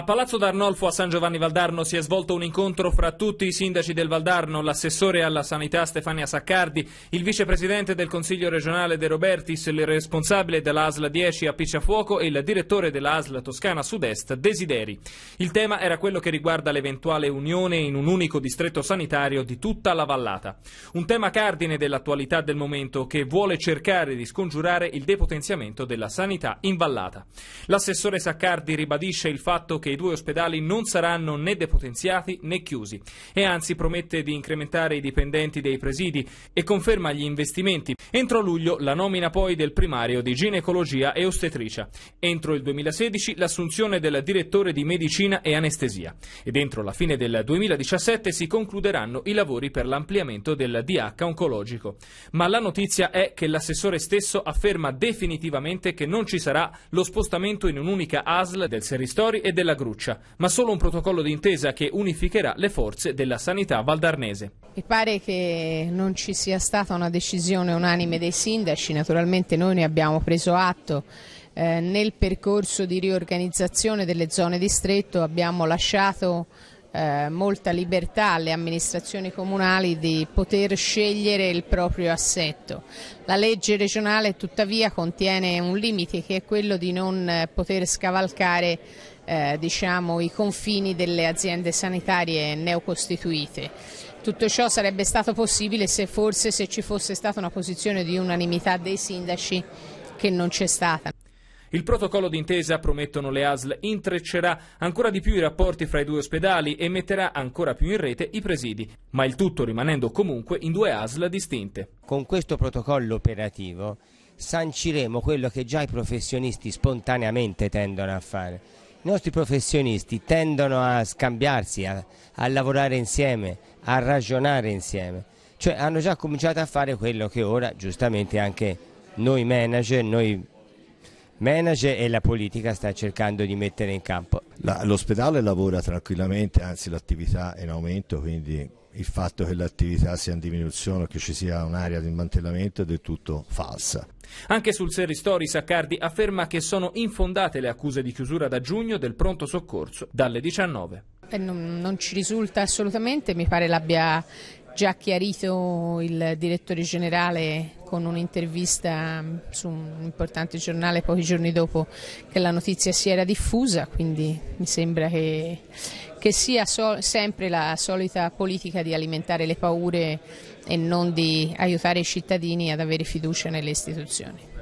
A Palazzo d'Arnolfo a San Giovanni Valdarno si è svolto un incontro fra tutti i sindaci del Valdarno, l'assessore alla sanità Stefania Saccardi, il vicepresidente del Consiglio regionale De Robertis, il responsabile dell'ASLA 10 a Picciafuoco e il direttore dell'ASLA Toscana Sud-Est Desideri. Il tema era quello che riguarda l'eventuale unione in un unico distretto sanitario di tutta la vallata. Un tema cardine dell'attualità del momento che vuole cercare di scongiurare il depotenziamento della sanità in vallata. L'assessore Saccardi ribadisce il fatto che che i due ospedali non saranno né depotenziati né chiusi e anzi promette di incrementare i dipendenti dei presidi e conferma gli investimenti. Entro luglio la nomina poi del primario di ginecologia e ostetricia. Entro il 2016 l'assunzione del direttore di medicina e anestesia. Ed entro la fine del 2017 si concluderanno i lavori per l'ampliamento del DH oncologico. Ma la notizia è che l'assessore stesso afferma definitivamente che non ci sarà lo spostamento in un'unica ASL del Seristori e della della Gruccia, ma solo un protocollo d'intesa che unificherà le forze della sanità valdarnese. Mi pare che non ci sia stata una decisione unanime dei sindaci, naturalmente noi ne abbiamo preso atto eh, nel percorso di riorganizzazione delle zone distretto, abbiamo lasciato eh, molta libertà alle amministrazioni comunali di poter scegliere il proprio assetto. La legge regionale tuttavia contiene un limite che è quello di non eh, poter scavalcare eh, diciamo, i confini delle aziende sanitarie neocostituite. Tutto ciò sarebbe stato possibile se forse se ci fosse stata una posizione di unanimità dei sindaci che non c'è stata. Il protocollo d'intesa, promettono le ASL, intreccerà ancora di più i rapporti fra i due ospedali e metterà ancora più in rete i presidi, ma il tutto rimanendo comunque in due ASL distinte. Con questo protocollo operativo sanciremo quello che già i professionisti spontaneamente tendono a fare, i nostri professionisti tendono a scambiarsi, a, a, lavorare insieme, a ragionare insieme. Cioè hanno già cominciato a fare quello che ora giustamente anche noi manager, noi manager e la politica sta cercando di mettere in campo. La, l'ospedale lavora tranquillamente, anzi l'attività è in aumento, quindi il fatto che l'attività sia in diminuzione o che ci sia un'area di mantellamento è del tutto falsa. Anche sul Serristori Saccardi afferma che sono infondate le accuse di chiusura da giugno del pronto soccorso dalle 19. Non, non, ci risulta assolutamente, mi pare l'abbia già chiarito il direttore generale con un'intervista mm, su un importante giornale pochi giorni dopo che la notizia si era diffusa, quindi mi sembra che, che sia so, sempre la solita politica di alimentare le paure e non di aiutare i cittadini ad avere fiducia nelle istituzioni.